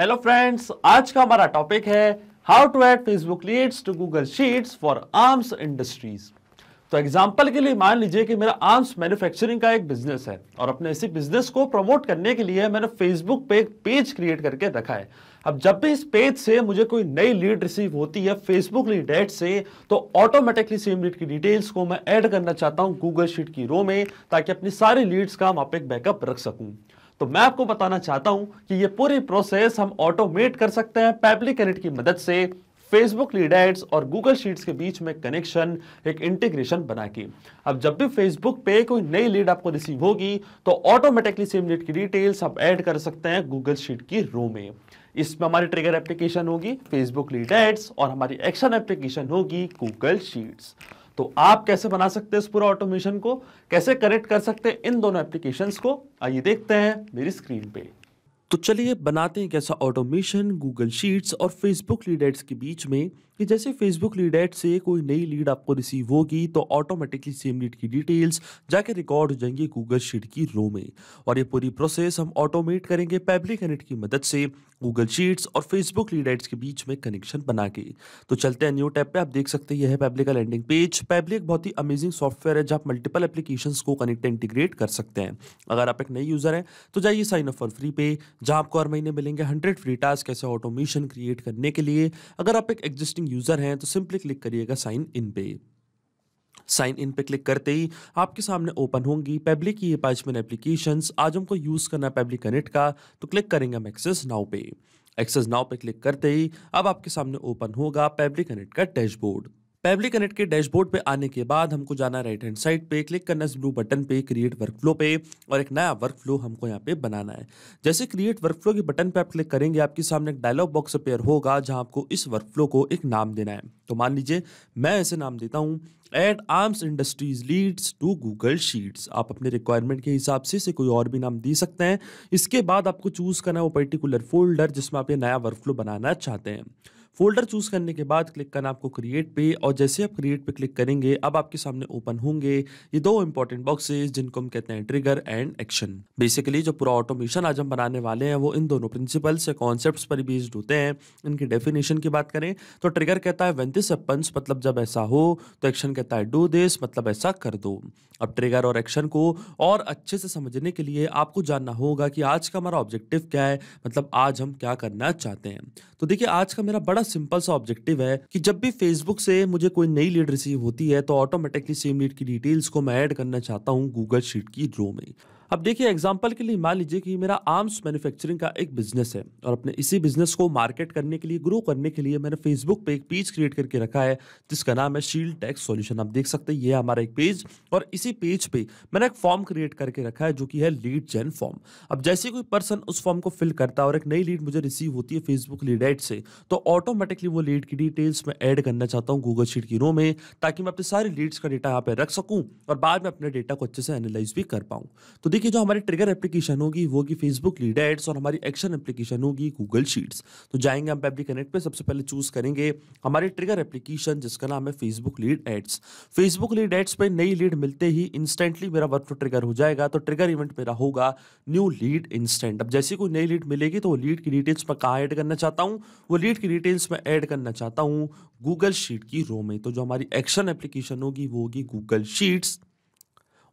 hello friends आज का हमारा टॉपिक है how to add Facebook leads to Google Sheets for arms industries तो एग्जांपल के लिए मान लीजिए कि मेरा आर्म्स मैन्युफैक्चरिंग का एक बिजनेस है और अपने इसी बिजनेस को प्रमोट करने के लिए मैंने फेसबुक पे एक पेज क्रिएट करके रखा है अब जब भी इस पेज से मुझे कोई नई लीड रिसीव होती है फेसबुक लीड एड से तो ऑटोमेटिकली सेम लीड की डिटेल्स को मैं ऐड करना चाहता हूँ गूगल शीट की रो में ताकि अपनी सारी लीड्स का वहाँ पे एक बैकअप रख सकूँ तो मैं आपको बताना चाहता हूं कि ये पूरी प्रोसेस हम ऑटोमेट कर सकते हैं पैब्लिक कनेक्ट की मदद से फेसबुक लीड एड्स और गूगल शीट्स के बीच में कनेक्शन एक इंटीग्रेशन बना के अब जब भी फेसबुक पे कोई नई लीड आपको रिसीव होगी तो ऑटोमेटिकली सेम लीड की डिटेल्स आप ऐड कर सकते हैं गूगल शीट की रो में इसमें हमारी ट्रिगर एप्लीकेशन होगी फेसबुक लीड एड्स और हमारी एक्शन एप्लीकेशन होगी गूगल शीट्स तो आप कैसे बना सकते हैं इस पूरा ऑटोमेशन को कैसे कनेक्ट कर सकते हैं इन दोनों एप्लीकेशंस को आइए देखते हैं मेरी स्क्रीन पे तो चलिए बनाते हैं कैसा ऑटोमेशन गूगल शीट्स और फेसबुक लीडर्स के बीच में कि जैसे फेसबुक लीड एड से कोई नई लीड आपको रिसीव होगी तो ऑटोमेटिकली सेम लीड की डिटेल्स जाके रिकॉर्ड हो जाएंगी गूगल शीट की रो में और ये पूरी प्रोसेस हम ऑटोमेट करेंगे पैब्लिक एनिट की मदद से गूगल शीट्स और फेसबुक लीड एड्स के बीच में कनेक्शन बना के तो चलते हैं न्यू टैब पे आप देख सकते हैं यह है पैब्लिक का लैंडिंग पेज पैब्लिक बहुत ही अमेजिंग सॉफ्टवेयर है जहाँ मल्टीपल एप्लीकेशन को कनेक्ट इंटीग्रेट कर सकते हैं अगर आप एक नए यूज़र हैं तो जाइए साइन अप फॉर फ्री पे जहाँ आपको हर महीने मिलेंगे हंड्रेड फ्री टास्क ऐसे ऑटोमेशन क्रिएट करने के लिए अगर आप एक एग्जिस्टिंग यूज़र हैं तो सिंपली क्लिक करिएगा साइन इन पे साइन इन पे क्लिक करते ही आपके सामने ओपन होंगी पब्लिक की ये एप्लीकेशन आज हमको यूज़ करना है पब्लिक कनेक्ट का तो क्लिक करेंगे हम एक्सेस नाउ पे एक्सेस नाउ पे क्लिक करते ही अब आपके सामने ओपन होगा पब्लिक कनेक्ट का डैशबोर्ड पेबली कनेक्ट के डैशबोर्ड पे आने के बाद हमको जाना राइट हैंड साइड पे क्लिक करना इस ब्लू बटन पे क्रिएट वर्कफ्लो पे और एक नया वर्कफ्लो हमको यहाँ पे बनाना है जैसे क्रिएट वर्कफ्लो के बटन पे आप क्लिक करेंगे आपके सामने एक डायलॉग बॉक्स अपेयर होगा जहाँ आपको इस वर्कफ्लो को एक नाम देना है तो मान लीजिए मैं ऐसे नाम देता हूँ add arms industries leads to Google Sheets आप अपने रिक्वायरमेंट के हिसाब से इसे कोई और भी नाम दे सकते हैं इसके बाद आपको चूज़ करना है वो पर्टिकुलर फोल्डर जिसमें आप ये नया वर्कफ्लो बनाना चाहते हैं फोल्डर चूज करने के बाद क्लिक करना आपको क्रिएट पे और जैसे आप क्रिएट पे क्लिक करेंगे अब आपके सामने ओपन होंगे ये दो इंपॉर्टेंट बॉक्सेस जिनको हम कहते हैं ट्रिगर एंड एक्शन बेसिकली जो पूरा ऑटोमेशन आज हम बनाने वाले हैं वो इन दोनों प्रिंसिपल्स या कॉन्सेप्ट पर बेस्ड होते हैं इनकी डेफिनेशन की बात करें तो ट्रिगर कहता है वेन दिस एपन्स मतलब जब ऐसा हो तो एक्शन कहता है डू दिस मतलब ऐसा कर दो अब ट्रिगर और एक्शन को और अच्छे से समझने के लिए आपको जानना होगा कि आज का हमारा ऑब्जेक्टिव क्या है मतलब आज हम क्या करना चाहते हैं तो देखिए आज का मेरा बड़ा बड़ा सिंपल सा ऑब्जेक्टिव है कि जब भी फेसबुक से मुझे कोई नई लीड रिसीव होती है तो ऑटोमेटिकली सेम लीड की डिटेल्स को मैं ऐड करना चाहता हूँ गूगल शीट की रो में अब देखिए एग्जाम्पल के लिए मान लीजिए कि मेरा आर्म्स मैन्युफैक्चरिंग का एक बिजनेस है और अपने इसी बिजनेस को मार्केट करने के लिए ग्रो करने के लिए मैंने फेसबुक पे एक पेज क्रिएट करके रखा है जिसका नाम है शील्ड टैक्स सॉल्यूशन आप देख सकते हैं ये हमारा एक पेज और इसी पेज पे मैंने एक फॉर्म क्रिएट करके रखा है जो कि है लीड जेन फॉर्म अब जैसे कोई पर्सन उस फॉर्म को फिल करता है और एक नई लीड मुझे रिसीव होती है फेसबुक लीड एड से तो ऑटोमेटिकली वो लीड की डिटेल्स मैं ऐड करना चाहता हूँ गूगल शीट की रो में ताकि मैं अपने सारे लीड्स का डेटा यहाँ पर रख सकूँ और बाद में अपने डेटा को अच्छे से एनालाइज भी कर पाऊँ तो देखिए जो हमारी ट्रिगर एप्लीकेशन होगी वो होगी फेसबुक लीड एड्स और हमारी एक्शन एप्लीकेशन होगी गूगल शीट्स तो जाएंगे हम पेब्लिक कनेक्ट पे सबसे पहले चूज करेंगे हमारी ट्रिगर एप्लीकेशन जिसका नाम है Facebook lead ads Facebook lead ads पे नई लीड मिलते ही इंस्टेंटली मेरा वर्क ट्रिगर हो जाएगा तो ट्रिगर इवेंट मेरा होगा न्यू लीड इंस्टेंट अब जैसी कोई नई लीड मिलेगी तो वो लीड की डिटेल्स में कहाँ ऐड करना चाहता हूँ वो लीड की डिटेल्स में ऐड करना चाहता हूँ गूगल शीट की रो में तो जो हमारी एक्शन एप्लीकेशन होगी वो होगी गूगल शीट्स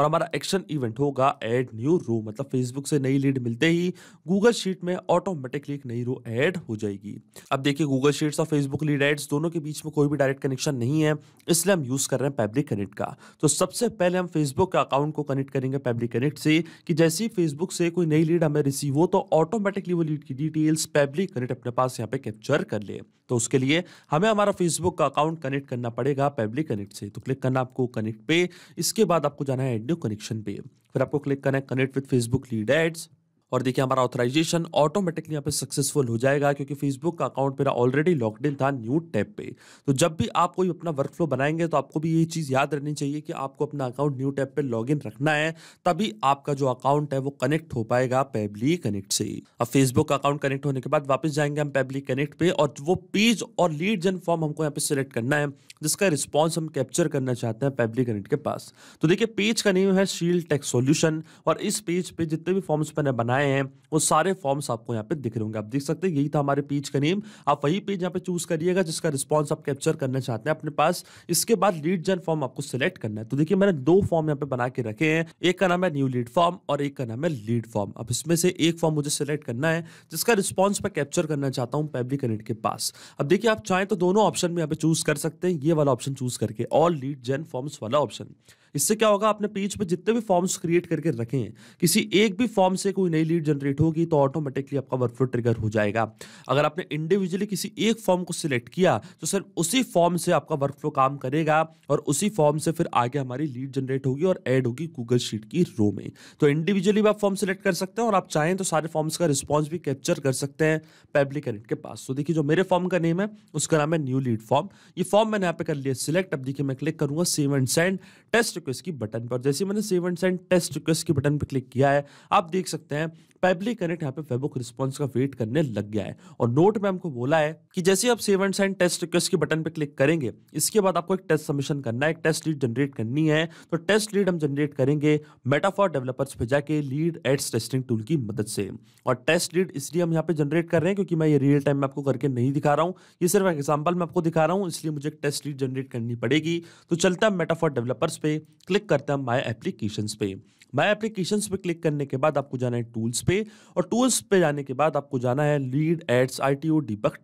और हमारा एक्शन इवेंट होगा एड न्यू रो मतलब फेसबुक से नई लीड मिलते ही गूगल शीट में ऑटोमेटिकली एक नई रो ऐड हो जाएगी अब देखिए गूगल शीट्स और फेसबुक लीड एड्स दोनों के बीच में कोई भी डायरेक्ट कनेक्शन नहीं है इसलिए हम यूज़ कर रहे हैं पैब्लिक कनेक्ट का तो सबसे पहले हम फेसबुक के अकाउंट को कनेक्ट करेंगे पैब्लिक कनेक्ट से कि जैसे ही फेसबुक से कोई नई लीड हमें रिसीव हो तो ऑटोमेटिकली वो लीड की डिटेल्स पैब्लिक कनेक्ट अपने पास यहाँ पर कैप्चर कर ले तो उसके लिए हमें हमारा फेसबुक का अकाउंट कनेक्ट करना पड़ेगा पब्लिक कनेक्ट से तो क्लिक करना आपको कनेक्ट पे इसके बाद आपको जाना है एड न्यू कनेक्शन पे फिर आपको क्लिक करना है connect with Facebook lead ads और देखिए हमारा ऑथराइजेशन ऑटोमेटिकली यहाँ पे सक्सेसफुल हो जाएगा क्योंकि फेसबुक का अकाउंट मेरा ऑलरेडी इन था न्यू टैब पे तो जब भी आप कोई अपना वर्क फ्लो बनाएंगे तो आपको भी ये चीज़ याद रखनी चाहिए कि आपको अपना अकाउंट न्यू टैब पे लॉग रखना है तभी आपका जो अकाउंट है वो कनेक्ट हो पाएगा पेबली कनेक्ट से अब फेसबुक का अकाउंट कनेक्ट होने के बाद वापस जाएंगे हम पेबली कनेक्ट पे और वो पेज और लीड जन फॉर्म हमको यहाँ पे सिलेक्ट करना है जिसका रिस्पॉन्स हम कैप्चर करना चाहते हैं पेबली कनेक्ट के पास तो देखिए पेज का नेम है शील टेक्स सोल्यूशन और इस पेज पे जितने भी फॉर्म्स मैंने बनाए बनाए हैं वो सारे फॉर्म्स आपको यहाँ पे दिख रहे होंगे आप देख सकते हैं यही था हमारे पेज का नेम आप वही पेज यहाँ पे चूज करिएगा जिसका रिस्पॉन्स आप कैप्चर करना चाहते हैं अपने पास इसके बाद लीड जन फॉर्म आपको सिलेक्ट करना है तो देखिए मैंने दो फॉर्म यहाँ पे बना के रखे हैं एक का नाम है न्यू लीड फॉर्म और एक का नाम है लीड फॉर्म अब इसमें से एक फॉर्म मुझे सिलेक्ट करना है जिसका रिस्पॉन्स मैं कैप्चर करना चाहता हूँ पेब्लिक कनेक्ट के पास अब देखिए आप चाहें तो दोनों ऑप्शन में यहाँ पे चूज कर सकते हैं ये वाला ऑप्शन चूज करके ऑल लीड जन फॉर्म्स वाला ऑप्शन इससे क्या होगा आपने पेज पर जितने भी फॉर्म्स क्रिएट करके रखे हैं किसी एक भी फॉर्म से कोई नई लीड जनरेट होगी तो ऑटोमेटिकली आपका वर्कफ्लो ट्रिगर हो जाएगा अगर आपने इंडिविजुअली किसी एक फॉर्म को सिलेक्ट किया तो सर उसी फॉर्म से आपका वर्कफ्लो काम करेगा और उसी फॉर्म से फिर आगे हमारी लीड जनरेट होगी और एड होगी गूगल शीट की रो में तो इंडिविजुअली भी आप फॉर्म सिलेक्ट कर सकते हैं और आप चाहें तो सारे फॉर्म्स का रिस्पॉन्स भी कैप्चर कर सकते हैं पब्लिक एंड के पास तो देखिए जो मेरे फॉर्म का नेम है उसका नाम है न्यू लीड फॉर्म ये फॉर्म मैंने यहाँ पे कर लिया सिलेक्ट अब देखिए मैं क्लिक करूंगा save and send test request की बटन पर जैसे मैंने save and send test request के बटन पर क्लिक किया है आप देख सकते हैं पेबली कनेक्ट यहाँ पे फेबुक रिस्पॉन्स का वेट करने लग गया है और नोट में हमको बोला है कि जैसे आप save and send test request के बटन पे क्लिक करेंगे इसके बाद आपको एक टेस्ट सबमिशन करना है एक टेस्ट लीड जनरेट करनी है तो टेस्ट लीड हम जनरेट करेंगे मेटाफॉर डेवलपर्स पे जाके लीड एड्स टेस्टिंग टूल की मदद से और टेस्ट लीड इसलिए हम यहाँ पे जनरेट कर रहे हैं क्योंकि मैं ये रियल टाइम में आपको करके नहीं दिखा रहा हूँ ये सिर्फ एग्जाम्पल मैं आपको दिखा रहा हूँ इसलिए मुझे एक टेस्ट लीड जनरेट करनी पड़ेगी तो चलता है मेटाफॉर डेवलपर्स पे क्लिक करते हैं माई एप्लीकेशन पे बाय एप्लीकेशन पे क्लिक करने के बाद आपको जाना है टूल्स पे और टूल्स पे जाने के बाद आपको जाना है lead ads I T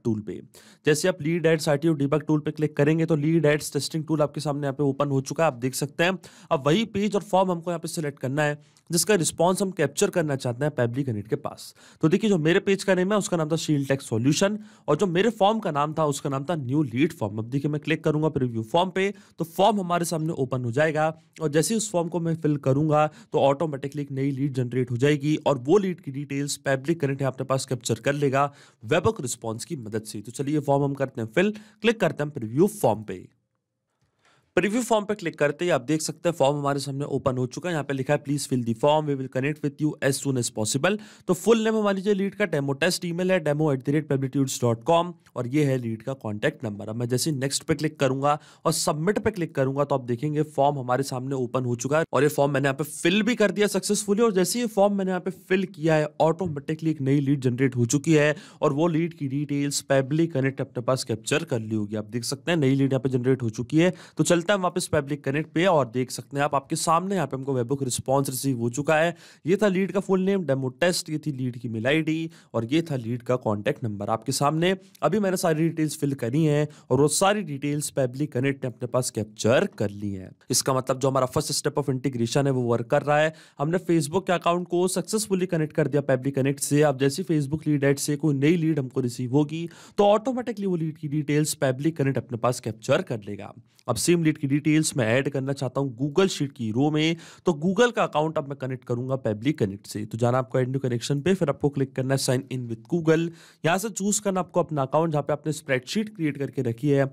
tool पे जैसे आप lead ads I T tool पे क्लिक करेंगे तो लीड एड्स टेस्टिंग टूल आपके सामने यहाँ पे ओपन हो चुका है आप देख सकते हैं अब वही पेज और फॉर्म हमको यहाँ पे सिलेक्ट करना है जिसका रिस्पॉन्स हम कैप्चर करना चाहते हैं पैबली कनेक्ट के पास तो देखिए जो मेरे पेज का नेम है उसका नाम था शील टेक्स सोल्यूशन और जो मेरे फॉर्म का नाम था उसका नाम था न्यू लीड फॉर्म अब देखिए मैं क्लिक करूंगा प्रिव्यू फॉर्म पे तो फॉर्म हमारे सामने ओपन हो जाएगा और जैसे उस फॉर्म को मैं फिल करूंगा तो तो ऑटोमेटिकली एक नई लीड जनरेट हो जाएगी और वो लीड की डिटेल्स फैब्रिक करेंट अपने पास कैप्चर कर लेगा वेबक रिस्पॉन्स की मदद से तो चलिए फॉर्म हम करते हैं फिल क्लिक करते हैं प्रिव्यू फॉर्म पे रिव्यू फॉर्म पर क्लिक करते ही आप देख सकते हैं फॉर्म हमारे सामने ओपन हो चुका है यहाँ पे लिखा है please fill the form we will connect with you as soon as possible तो फुल नेम हमारी जो लीड का डेमो टेस्ट ईमेल है demo at the rate dot com और ये है लीड का कॉन्टैक्ट नंबर अब मैं जैसे नेक्स्ट पे क्लिक करूंगा और सबमिट पे क्लिक करूंगा तो आप देखेंगे फॉर्म हमारे सामने ओपन हो चुका है और ये फॉर्म मैंने यहाँ पे फिल भी कर दिया सक्सेसफुली और जैसे ये फॉर्म मैंने यहाँ पे फिल किया है ऑटोमेटिकली एक नई लीड जनरेट हो चुकी है और वो लीड की डिटेल्स पेबली कनेक्ट अपने पास कैप्चर कर ली होगी आप देख सकते हैं नई लीड यहाँ पे जनरेट हो चुकी है तो चलते मिलता है वहाँ पब्लिक कनेक्ट पे और देख सकते हैं आप आपके सामने यहाँ पे हमको वेबुक रिस्पॉन्स रिसीव हो चुका है ये था लीड का फुल नेम डेमो टेस्ट ये थी लीड की मेल आई और ये था लीड का कॉन्टैक्ट नंबर आपके सामने अभी मैंने सारी डिटेल्स फिल करी है और वो सारी डिटेल्स पब्लिक कनेक्ट ने अपने पास कैप्चर कर ली है इसका मतलब जो हमारा फर्स्ट स्टेप ऑफ इंटीग्रेशन है वो वर्क कर रहा है हमने फेसबुक के अकाउंट को सक्सेसफुली कनेक्ट कर दिया पब्लिक कनेक्ट से अब जैसे फेसबुक लीड एड से कोई नई लीड हमको रिसीव होगी तो ऑटोमेटिकली वो लीड की डिटेल्स पब्लिक कनेक्ट अपने पास कैप्चर कर लेगा अब सेम लीड शीट की डिटेल्स मैं ऐड करना चाहता हूँ गूगल शीट की रो में तो गूगल का अकाउंट अब मैं कनेक्ट करूंगा पब्लिक कनेक्ट से तो जाना आपको एंड कनेक्शन पे फिर आपको क्लिक करना है साइन इन विद गूगल यहाँ से चूज करना आपको अपना अकाउंट जहाँ पे आपने स्प्रेडशीट क्रिएट करके रखी है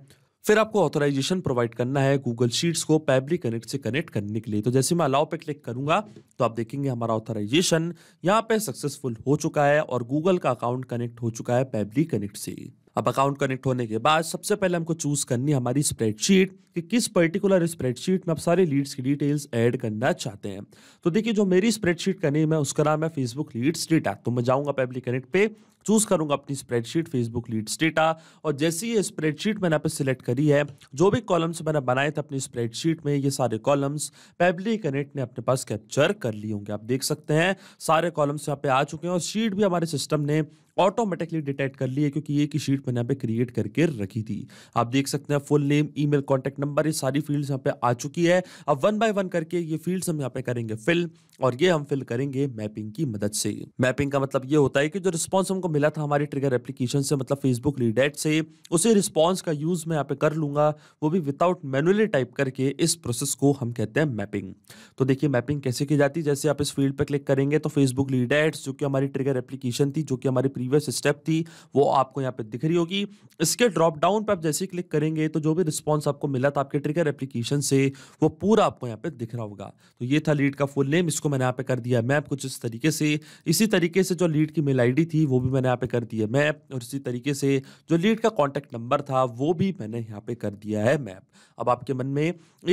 फिर आपको ऑथराइजेशन प्रोवाइड करना है गूगल शीट्स को पैबली कनेक्ट से कनेक्ट करने के लिए तो जैसे मैं अलाउ पे क्लिक करूंगा तो आप देखेंगे हमारा ऑथराइजेशन यहाँ पे सक्सेसफुल हो चुका है और गूगल का अकाउंट कनेक्ट हो चुका है पैबली कनेक्ट से अब अकाउंट कनेक्ट होने के बाद सबसे पहले हमको चूज करनी है हमारी स्प्रेडशीट कि किस पर्टिकुलर स्प्रेडशीट में आप सारे लीड्स की डिटेल्स ऐड करना चाहते हैं तो देखिए जो मेरी स्प्रेडशीट का नेम है उसका नाम है फेसबुक लीड्स डेटा तो मैं जाऊंगा पब्लिक कनेक्ट पे चूज करूंगा अपनी स्प्रेडशीट फेसबुक लीड्स डेटा और जैसी ये स्प्रेडशीट मैंने यहाँ पे सिलेक्ट करी है जो भी कॉलम्स मैंने बनाए थे अपनी स्प्रेडशीट में ये सारे कॉलम्स पेबली कनेक्ट ने अपने पास कैप्चर कर लिए होंगे आप देख सकते हैं सारे कॉलम्स यहाँ पे आ चुके हैं और शीट भी हमारे सिस्टम ने ऑटोमेटिकली डिटेक्ट कर ली क्योंकि एक ही शीट मैंने यहाँ पे क्रिएट करके रखी थी आप देख सकते हैं full name email contact number ये सारी फील्ड्स यहाँ पे आ चुकी है अब वन बाय वन करके ये फील्ड्स हम यहाँ पे करेंगे फिल और ये हम फिल करेंगे मैपिंग की मदद से मैपिंग का मतलब ये होता है कि जो रिस्पॉन्स हमको मिला था हमारी ट्रिगर एप्लीकेशन से मतलब फेसबुक लीडेट से उसे रिस्पॉन्स का यूज मैं यहाँ पे कर लूंगा वो भी विदाउट मैनुअली टाइप करके इस प्रोसेस को हम कहते हैं मैपिंग तो देखिए मैपिंग कैसे की जाती है जैसे आप इस फील्ड पर क्लिक करेंगे तो फेसबुक रीडेट्स जो कि हमारी ट्रिगर एप्लीकेशन थी जो कि हमारी प्रीवियस स्टेप थी वो आपको यहाँ पे दिख रही होगी इसके ड्रॉप डाउन पर आप जैसे क्लिक करेंगे तो जो भी रिस्पॉन्स आपको मिला था आपके ट्रिगर एप्लीकेशन से वो पूरा आपको यहाँ पे दिख रहा होगा तो ये था लीड का फुल नेम इसको मैंने यहाँ पे कर दिया मैप कुछ इस तरीके से इसी तरीके से जो लीड की मेल आई थी वो भी मैंने यहाँ पे कर दिया मैप और इसी तरीके से जो लीड का कॉन्टैक्ट नंबर था वो भी मैंने यहाँ पे कर दिया है मैप अब आपके मन में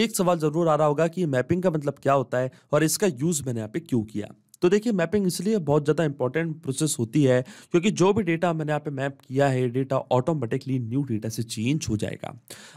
एक सवाल ज़रूर आ रहा होगा कि मैपिंग का मतलब क्या होता है और इसका यूज़ मैंने यहाँ पे क्यों किया तो देखिए मैपिंग इसलिए बहुत ज़्यादा इंपॉर्टेंट प्रोसेस होती है क्योंकि जो भी डेटा मैंने यहाँ पे मैप किया है डेटा ऑटोमेटिकली न्यू डेटा से चेंज हो जाएगा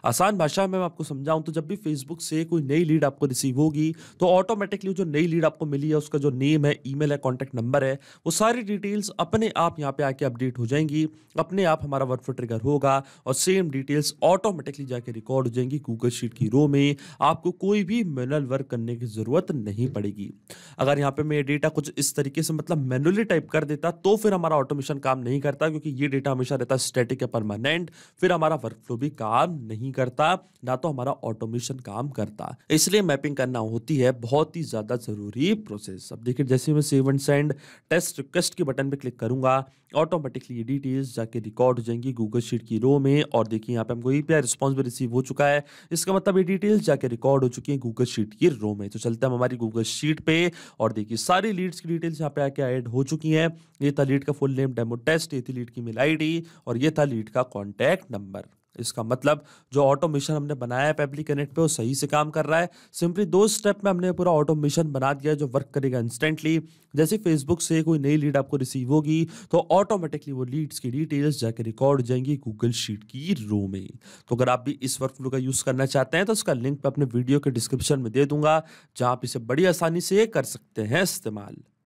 आसान भाषा में मैं आपको समझाऊँ तो जब भी फेसबुक से कोई नई लीड आपको रिसीव होगी तो ऑटोमेटिकली जो नई लीड आपको मिली है उसका जो नेम है ई है कॉन्टैक्ट नंबर है वो सारी डिटेल्स अपने आप यहाँ पर आके अपडेट हो जाएंगी अपने आप हमारा वर्क ट्रिगर होगा और सेम डिटेल्स ऑटोमेटिकली जाके रिकॉर्ड हो जाएंगी गूगल शीट की रो में आपको कोई भी मैनुअल वर्क करने की ज़रूरत नहीं पड़ेगी अगर यहाँ पे मैं डेटा या कुछ इस तरीके से मतलब मैनुअली टाइप कर देता तो फिर हमारा ऑटोमेशन काम नहीं करता क्योंकि ये डेटा हमेशा रहता स्टैटिक या परमानेंट फिर हमारा वर्क फ्लो भी काम नहीं करता ना तो हमारा ऑटोमेशन काम करता इसलिए मैपिंग करना होती है बहुत ही ज़्यादा ज़रूरी प्रोसेस अब देखिए जैसे मैं save and send test request के बटन पर क्लिक करूंगा ऑटोमेटिकली ये डिटेल्स जाके रिकॉर्ड हो जाएंगी गूगल शीट की रो में और देखिए यहाँ पे हमको ईपीआई रिस्पॉन्स भी रिसीव हो चुका है इसका मतलब ये डिटेल्स जाके रिकॉर्ड हो चुकी है गूगल शीट की रो में तो चलते हम हमारी गूगल शीट पे और देखिए सारी लीड्स की डिटेल्स यहाँ पे आके ऐड हो चुकी हैं ये था लीड का फुल नेम डेमो टेस्ट ये थी लीड की मेल आई और ये था लीड का कॉन्टैक्ट नंबर इसका मतलब जो ऑटोमेशन हमने बनाया है पेपली कनेक्ट पे वो सही से काम कर रहा है सिंपली दो स्टेप में हमने पूरा ऑटोमेशन बना दिया जो वर्क करेगा इंस्टेंटली जैसे फेसबुक से कोई नई लीड आपको रिसीव होगी तो ऑटोमेटिकली वो लीड्स की डिटेल्स जाके रिकॉर्ड हो जाएंगी गूगल शीट की रो में तो अगर आप भी इस वर्क फ्लो का यूज़ करना चाहते हैं तो उसका लिंक मैं अपने वीडियो के डिस्क्रिप्शन में दे दूंगा जहाँ आप इसे बड़ी आसानी से कर सकते हैं इस्तेमाल